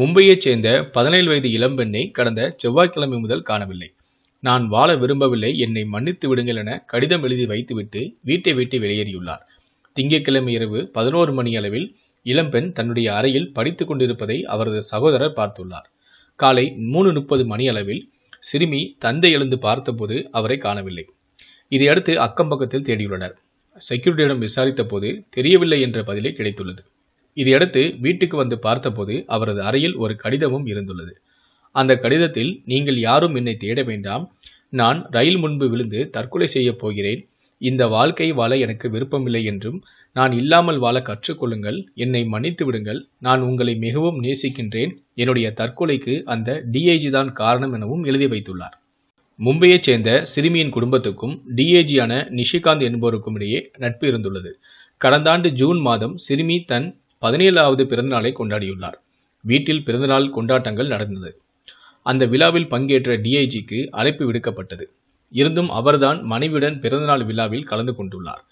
மும்பையைச் சேர்ந்த பதினேழு வயது இளம்பெண்ணை கடந்த செவ்வாய்க்கிழமை முதல் காணவில்லை நான் வாழ விரும்பவில்லை என்னை மன்னித்து விடுங்கள் என கடிதம் எழுதி வைத்துவிட்டு வீட்டை விட்டு வெளியேறியுள்ளார் திங்கட்கிழமை இரவு பதினோரு மணி அளவில் இளம்பெண் தன்னுடைய அறையில் படித்துக் கொண்டிருப்பதை அவரது சகோதரர் பார்த்துள்ளார் காலை மூணு முப்பது மணி அளவில் சிறுமி தந்தை எழுந்து பார்த்தபோது அவரை காணவில்லை இதையடுத்து அக்கம் பக்கத்தில் தேடியுள்ளனர் செக்யூரிட்டியிடம் விசாரித்த போது தெரியவில்லை என்ற பதிலே கிடைத்துள்ளது இதையடுத்து வீட்டுக்கு வந்து பார்த்தபோது அவரது அறையில் ஒரு கடிதமும் இருந்துள்ளது அந்த கடிதத்தில் நீங்கள் யாரும் என்னை தேட வேண்டாம் நான் ரயில் முன்பு விழுந்து தற்கொலை செய்யப் போகிறேன் இந்த வாழ்க்கை வாழ எனக்கு விருப்பமில்லை என்றும் நான் இல்லாமல் வாழ கற்றுக்கொள்ளுங்கள் என்னை மன்னித்து விடுங்கள் நான் உங்களை மிகவும் நேசிக்கின்றேன் என்னுடைய தற்கொலைக்கு அந்த டிஐஜி தான் காரணம் எனவும் எழுதி வைத்துள்ளார் மும்பையைச் சேர்ந்த சிறுமியின் குடும்பத்துக்கும் டிஏஜியான நிஷிகாந்த் என்பவருக்கும் இடையே நட்பு இருந்துள்ளது கடந்த ஆண்டு ஜூன் மாதம் சிறுமி தன் பதினேழாவது பிறந்தநாளை கொண்டாடியுள்ளார் வீட்டில் பிறந்தநாள் கொண்டாட்டங்கள் நடந்தது அந்த விழாவில் பங்கேற்ற டிஐஜிக்கு அழைப்பு விடுக்கப்பட்டது இருந்தும் அவர்தான் மனைவியுடன் பிறந்தநாள் விழாவில் கலந்து கொண்டுள்ளார்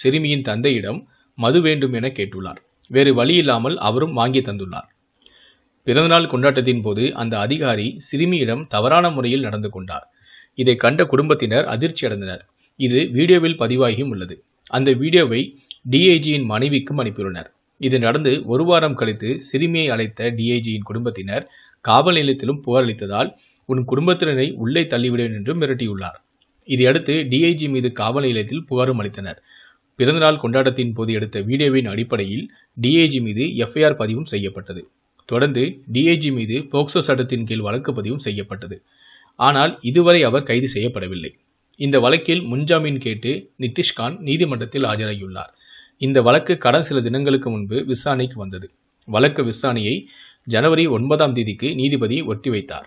சிறுமியின் தந்தையிடம் மது வேண்டும் என கேட்டுள்ளார் வேறு வழி இல்லாமல் அவரும் வாங்கி தந்துள்ளார் பிறந்தநாள் கொண்டாட்டத்தின் போது அந்த அதிகாரி சிறுமியிடம் தவறான முறையில் நடந்து கொண்டார் இதை கண்ட குடும்பத்தினர் அதிர்ச்சி அடைந்தனர் இது வீடியோவில் பதிவாகியும் உள்ளது அந்த வீடியோவை டிஐஜியின் மனைவிக்கும் அனுப்பியுள்ளனர் இது நடந்து ஒரு வாரம் கழித்து சிறுமியை அழைத்த டிஐஜியின் குடும்பத்தினர் காவல் நிலையத்திலும் புகார் அளித்ததால் உன் குடும்பத்தினரை உள்ளே தள்ளிவிடுவேன் என்று மிரட்டியுள்ளார் இதையடுத்து டிஐஜி மீது காவல் நிலையத்தில் புகாரும் அளித்தனர் பிறந்தநாள் கொண்டாட்டத்தின் போது எடுத்த வீடியோவின் அடிப்படையில் டிஐஜி மீது எஃப்ஐஆர் பதிவும் செய்யப்பட்டது தொடர்ந்து டிஐஜி மீது போக்சோ சட்டத்தின் கீழ் வழக்கு பதிவும் செய்யப்பட்டது ஆனால் இதுவரை அவர் கைது செய்யப்படவில்லை இந்த வழக்கில் முன்ஜாமீன் கேட்டு நிதிஷ்கான் நீதிமன்றத்தில் ஆஜராகியுள்ளார் இந்த வழக்கு கடந்த சில தினங்களுக்கு முன்பு விசாரணைக்கு வந்தது வழக்கு விசாரணையை ஜனவரி ஒன்பதாம் தேதிக்கு நீதிபதி ஒத்திவைத்தார் வைத்தார்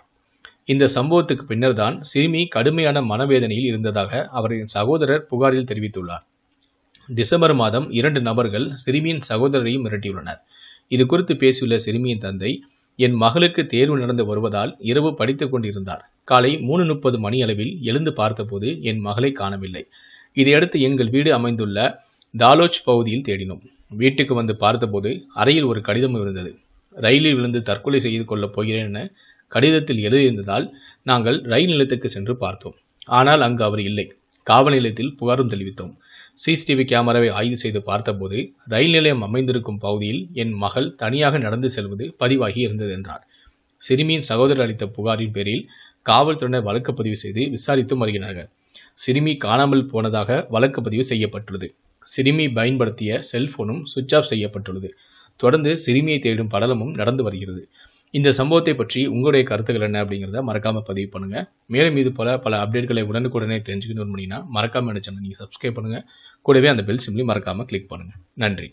இந்த சம்பவத்துக்கு பின்னர்தான் சிறுமி கடுமையான மனவேதனையில் இருந்ததாக அவரின் சகோதரர் புகாரில் தெரிவித்துள்ளார் டிசம்பர் மாதம் இரண்டு நபர்கள் சிறுமியின் சகோதரரையும் மிரட்டியுள்ளனர் இது குறித்து பேசியுள்ள சிறுமியின் தந்தை என் மகளுக்கு தேர்வு நடந்து வருவதால் இரவு படித்துக் கொண்டிருந்தார் காலை மூணு முப்பது மணி அளவில் எழுந்து பார்த்தபோது என் மகளை காணவில்லை இதையடுத்து எங்கள் வீடு அமைந்துள்ள தாலோச் பகுதியில் தேடினோம் வீட்டுக்கு வந்து பார்த்தபோது அறையில் ஒரு கடிதம் இருந்தது ரயிலில் விழுந்து தற்கொலை செய்து கொள்ளப் போகிறேன் என கடிதத்தில் எழுதியிருந்ததால் நாங்கள் ரயில் நிலையத்துக்கு சென்று பார்த்தோம் ஆனால் அங்கு அவர் இல்லை காவல் நிலையத்தில் புகாரும் தெரிவித்தோம் சிசிடிவி கேமராவை ஆய்வு செய்து பார்த்தபோது ரயில் நிலையம் அமைந்திருக்கும் பகுதியில் என் மகள் தனியாக நடந்து செல்வது பதிவாகி இருந்தது என்றார் சிறுமியின் சகோதரர் அளித்த புகாரின் பேரில் காவல்துறையினர் வழக்கு பதிவு செய்து விசாரித்து வருகிறார்கள் சிறுமி காணாமல் போனதாக வழக்கு பதிவு செய்யப்பட்டுள்ளது சிறுமி பயன்படுத்திய செல்போனும் சுவிட்ச் ஆஃப் செய்யப்பட்டுள்ளது தொடர்ந்து சிறுமியை தேடும் படலமும் நடந்து வருகிறது இந்த சம்பவத்தை பற்றி உங்களுடைய கருத்துக்கள் என்ன அப்படிங்கிறத மறக்காமல் பதிவு பண்ணுங்கள் மேலும் இது போல பல அப்டேட்களை உடனுக்குடனே தெரிஞ்சுக்கணும் அப்படின்னா மறக்காமல் என்ன சேனல் நீங்கள் சப்ஸ்கிரைப் பண்ணுங்கள் கூடவே அந்த பெல் சிம்லையும் மறக்காமல் கிளிக் பண்ணுங்கள் நன்றி